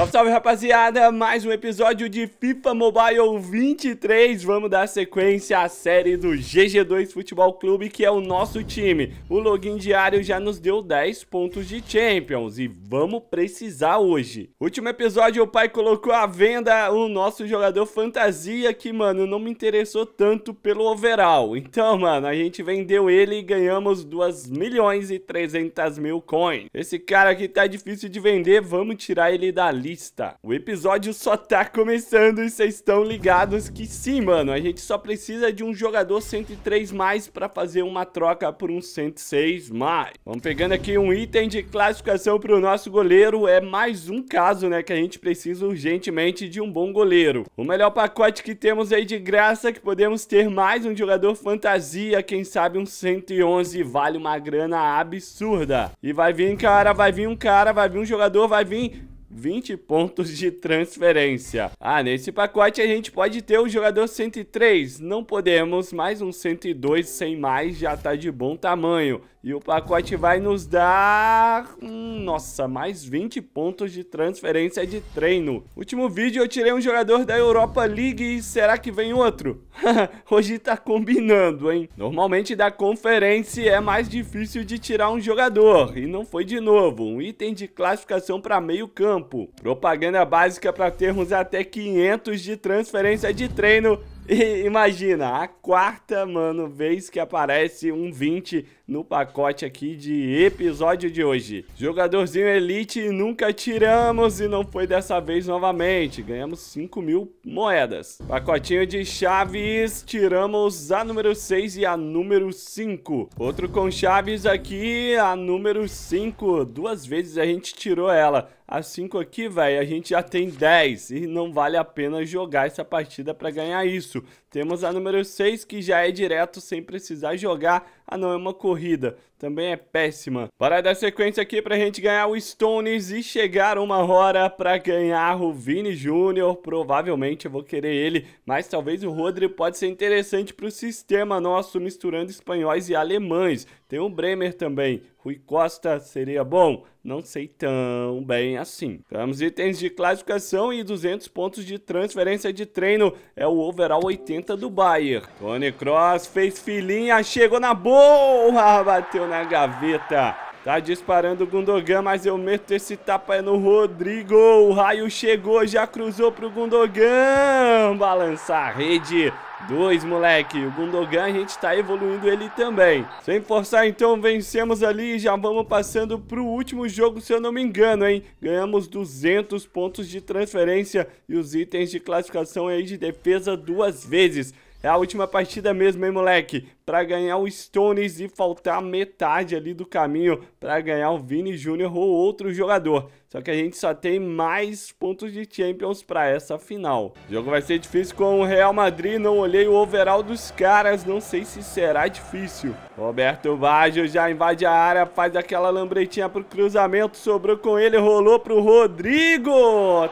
Salve, salve rapaziada, mais um episódio de FIFA Mobile 23 Vamos dar sequência à série do GG2 Futebol Clube que é o nosso time O login diário já nos deu 10 pontos de Champions e vamos precisar hoje Último episódio o pai colocou à venda o nosso jogador fantasia que mano não me interessou tanto pelo overall Então mano, a gente vendeu ele e ganhamos 2 milhões e 300 mil coins Esse cara aqui tá difícil de vender, vamos tirar ele dali lista. O episódio só tá começando e vocês estão ligados que sim, mano, a gente só precisa de um jogador 103 mais para fazer uma troca por um 106 mais. Vamos pegando aqui um item de classificação para o nosso goleiro, é mais um caso, né, que a gente precisa urgentemente de um bom goleiro. O melhor pacote que temos aí de graça que podemos ter mais um jogador fantasia, quem sabe um 111 vale uma grana absurda. E vai vir, cara, vai vir um cara, vai vir um jogador, vai vir 20 pontos de transferência. Ah, nesse pacote a gente pode ter o jogador 103, não podemos, mais um 102 sem mais já tá de bom tamanho. E o pacote vai nos dar... Hum, nossa, mais 20 pontos de transferência de treino. Último vídeo eu tirei um jogador da Europa League e será que vem outro? Hoje tá combinando, hein? Normalmente da conferência é mais difícil de tirar um jogador. E não foi de novo. Um item de classificação para meio campo. Propaganda básica para termos até 500 de transferência de treino e imagina, a quarta, mano, vez que aparece um 20 no pacote aqui de episódio de hoje. Jogadorzinho Elite, nunca tiramos e não foi dessa vez novamente. Ganhamos 5 mil moedas. Pacotinho de chaves, tiramos a número 6 e a número 5. Outro com chaves aqui, a número 5. Duas vezes a gente tirou ela. A 5 aqui, velho, a gente já tem 10 e não vale a pena jogar essa partida pra ganhar isso. Temos a número 6, que já é direto sem precisar jogar. Ah, não, é uma corrida também é péssima. Para dar sequência aqui para a gente ganhar o Stones e chegar uma hora para ganhar o Vini Júnior. Provavelmente eu vou querer ele, mas talvez o Rodri pode ser interessante para o sistema nosso, misturando espanhóis e alemães. Tem o Bremer também. Rui Costa seria bom? Não sei tão bem assim. Temos itens de classificação e 200 pontos de transferência de treino. É o overall 80 do Bayern. Tony Cross fez filinha, chegou na boa, bateu na gaveta. Tá disparando o Gundogan, mas eu meto esse tapa no Rodrigo. O raio chegou, já cruzou pro Gundogan. Balançar a rede. Dois, moleque. O Gundogan, a gente tá evoluindo ele também. Sem forçar, então, vencemos ali e já vamos passando pro último jogo, se eu não me engano, hein? Ganhamos 200 pontos de transferência e os itens de classificação aí de defesa duas vezes. É a última partida mesmo, hein, moleque? Para ganhar o Stones e faltar metade ali do caminho para ganhar o Vini Júnior ou outro jogador. Só que a gente só tem mais pontos de Champions para essa final. O jogo vai ser difícil com o Real Madrid. Não olhei o overall dos caras. Não sei se será difícil. Roberto Baggio já invade a área. Faz aquela lambretinha pro cruzamento. Sobrou com ele. Rolou pro Rodrigo.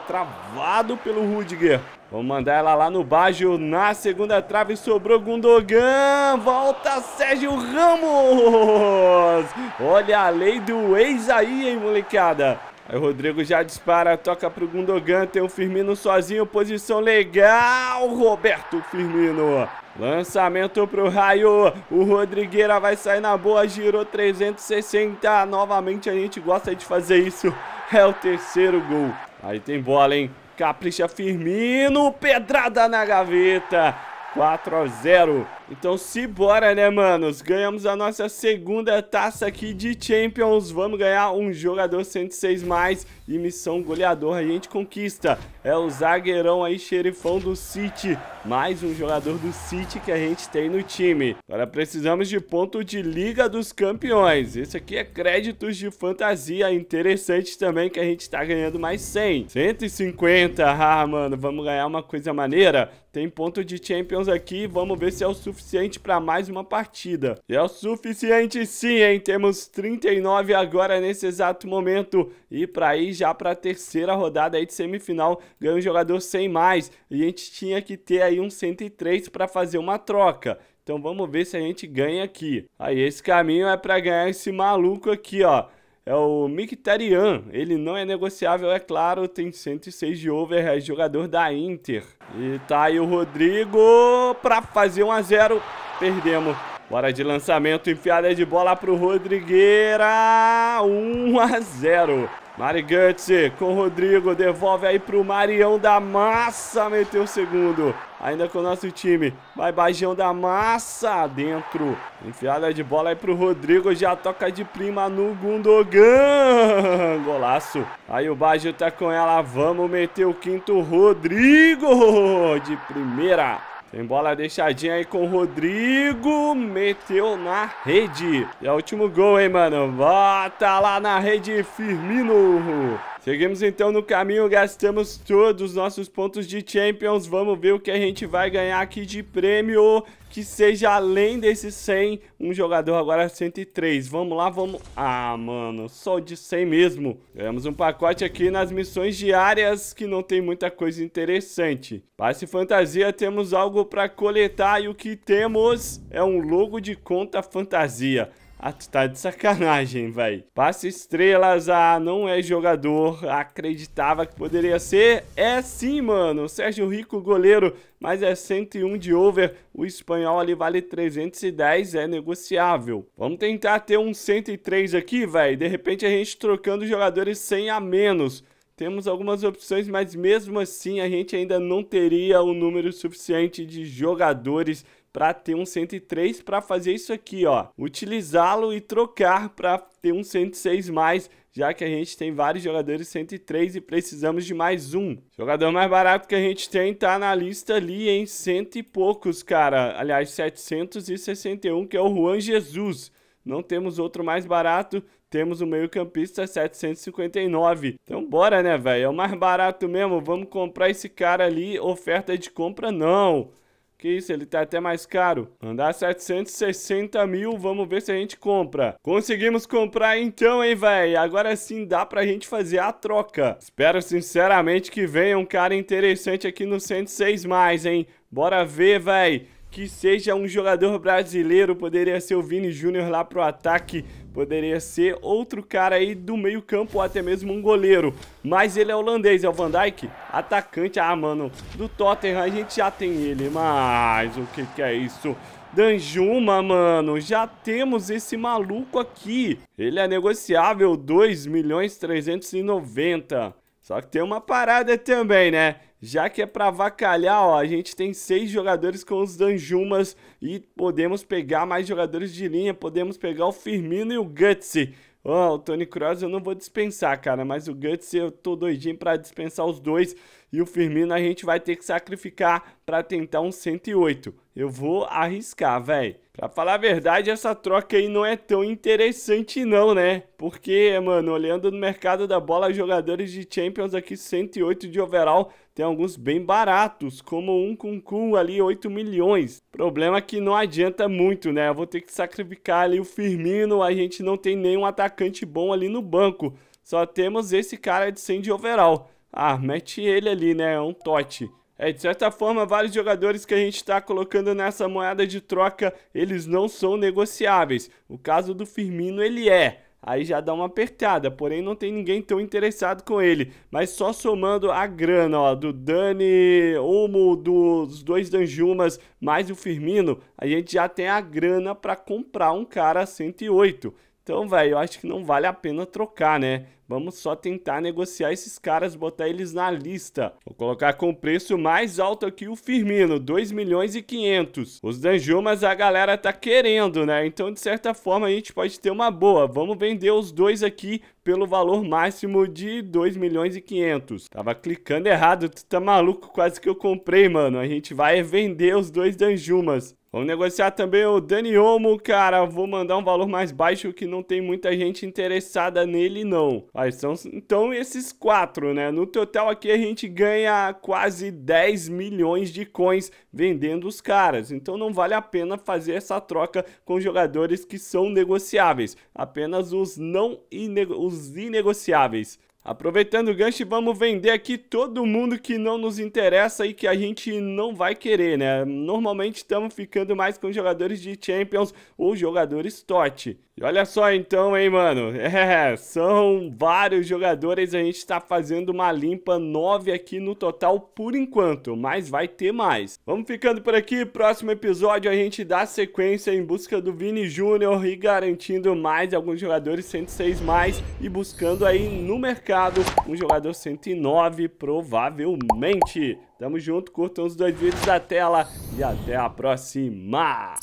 Travado pelo Rudiger. Vamos mandar ela lá no Bajo Na segunda trave sobrou Gundogan. Volta Sérgio Ramos. Olha a lei do ex aí, hein, molecada. Aí o Rodrigo já dispara, toca pro Gundogan, tem o Firmino sozinho, posição legal, Roberto Firmino. Lançamento pro Raio, o Rodrigueira vai sair na boa, girou 360, novamente a gente gosta de fazer isso, é o terceiro gol. Aí tem bola, hein? Capricha Firmino, pedrada na gaveta. 4 a 0 então se bora, né, manos? Ganhamos a nossa segunda taça aqui de Champions. Vamos ganhar um jogador 106 mais e missão goleador. A gente conquista. É o zagueirão aí, xerifão do City. Mais um jogador do City que a gente tem no time. Agora precisamos de ponto de Liga dos Campeões. Esse aqui é créditos de fantasia. Interessante também que a gente tá ganhando mais 100. 150. Ah, mano, vamos ganhar uma coisa maneira. Tem ponto de Champions aqui. Vamos ver se é o suficiente suficiente para mais uma partida. E é o suficiente sim, hein? Temos 39 agora nesse exato momento. E para ir já para a terceira rodada aí de semifinal, ganha um jogador sem mais. E a gente tinha que ter aí um 103 para fazer uma troca. Então vamos ver se a gente ganha aqui. Aí esse caminho é para ganhar esse maluco aqui, ó é o Mkhitaryan. Ele não é negociável, é claro, tem 106 de over, é jogador da Inter. E tá aí o Rodrigo pra fazer 1 a 0. Perdemos. Hora de lançamento, enfiada de bola pro Rodrigueira. 1 a 0. Mari Götze com o Rodrigo, devolve aí pro Marião da Massa, meteu o segundo. Ainda com o nosso time, vai Bajão da Massa, dentro. Enfiada de bola aí pro Rodrigo, já toca de prima no Gundogan. Golaço. Aí o bajão tá com ela, vamos meter o quinto Rodrigo de primeira. Tem bola deixadinha aí com o Rodrigo. Meteu na rede. E é o último gol, hein, mano. Bota lá na rede, Firmino. Seguimos então no caminho, gastamos todos os nossos pontos de Champions. Vamos ver o que a gente vai ganhar aqui de prêmio que seja além desse 100. Um jogador agora 103. É vamos lá, vamos... Ah, mano, só de 100 mesmo. Temos um pacote aqui nas missões diárias que não tem muita coisa interessante. Passe Fantasia, temos algo para coletar e o que temos é um logo de conta fantasia. Ah, tu tá de sacanagem, velho. Passa estrelas, ah, não é jogador. Acreditava que poderia ser. É sim, mano. Sérgio Rico, goleiro, mas é 101 de over. O espanhol ali vale 310, é negociável. Vamos tentar ter um 103 aqui, velho. De repente a gente trocando jogadores sem a menos. Temos algumas opções, mas mesmo assim a gente ainda não teria o número suficiente de jogadores para ter um 103 para fazer isso aqui, ó, utilizá-lo e trocar para ter um 106 mais, já que a gente tem vários jogadores 103 e precisamos de mais um. jogador mais barato que a gente tem tá na lista ali em cento e poucos, cara. Aliás, 761, que é o Juan Jesus. Não temos outro mais barato, temos o meio-campista 759. Então bora, né, velho? É o mais barato mesmo. Vamos comprar esse cara ali. Oferta de compra não. Que isso, ele tá até mais caro. Andar 760 mil, vamos ver se a gente compra. Conseguimos comprar então, hein, velho? Agora sim dá pra gente fazer a troca. Espero sinceramente que venha um cara interessante aqui no 106+, mais, hein? Bora ver, velho que seja um jogador brasileiro, poderia ser o Vini Júnior lá pro ataque, poderia ser outro cara aí do meio campo ou até mesmo um goleiro. Mas ele é holandês, é o Van Dijk, atacante, ah mano, do Tottenham, a gente já tem ele, mas o que que é isso? Danjuma, mano, já temos esse maluco aqui. Ele é negociável, 2 milhões 390. Só que tem uma parada também, né? Já que é para vacalhar, ó, a gente tem seis jogadores com os Danjumas e podemos pegar mais jogadores de linha, podemos pegar o Firmino e o Gutsy. oh, o Tony Cross eu não vou dispensar, cara, mas o Gutsy eu tô doidinho para dispensar os dois, e o Firmino a gente vai ter que sacrificar para tentar um 108. Eu vou arriscar, velho. Pra falar a verdade, essa troca aí não é tão interessante não, né? Porque, mano, olhando no mercado da bola, jogadores de Champions aqui 108 de overall, tem alguns bem baratos, como um com ali 8 milhões. Problema é que não adianta muito, né? Eu vou ter que sacrificar ali o Firmino, a gente não tem nenhum atacante bom ali no banco. Só temos esse cara de 100 de overall. Ah, mete ele ali, né? É um tote. É, de certa forma, vários jogadores que a gente está colocando nessa moeda de troca, eles não são negociáveis. O caso do Firmino, ele é. Aí já dá uma apertada, porém não tem ninguém tão interessado com ele. Mas só somando a grana, ó, do Dani omo dos dois Danjumas, mais o Firmino, a gente já tem a grana para comprar um cara 108. Então, velho, eu acho que não vale a pena trocar, né? Vamos só tentar negociar esses caras, botar eles na lista. Vou colocar com preço mais alto aqui o Firmino, 2 milhões e 500. Os Danjumas a galera tá querendo, né? Então, de certa forma, a gente pode ter uma boa. Vamos vender os dois aqui pelo valor máximo de 2 milhões e 500. Tava clicando errado, tu tá maluco, quase que eu comprei, mano. A gente vai vender os dois Danjumas. Vamos negociar também o Dani Olmo, cara. Vou mandar um valor mais baixo que não tem muita gente interessada nele, não. Mas são, então, esses quatro, né? No total aqui a gente ganha quase 10 milhões de coins vendendo os caras. Então não vale a pena fazer essa troca com jogadores que são negociáveis. Apenas os não os inegociáveis. Aproveitando o gancho, vamos vender aqui todo mundo que não nos interessa e que a gente não vai querer, né? Normalmente estamos ficando mais com jogadores de Champions ou jogadores TOT. E olha só então, hein, mano. É, são vários jogadores. A gente está fazendo uma limpa 9 aqui no total por enquanto, mas vai ter mais. Vamos ficando por aqui. Próximo episódio a gente dá sequência em busca do Vini Júnior e garantindo mais alguns jogadores 106 mais e buscando aí no mercado um jogador 109 provavelmente. Tamo junto, curtam os dois vídeos da tela e até a próxima!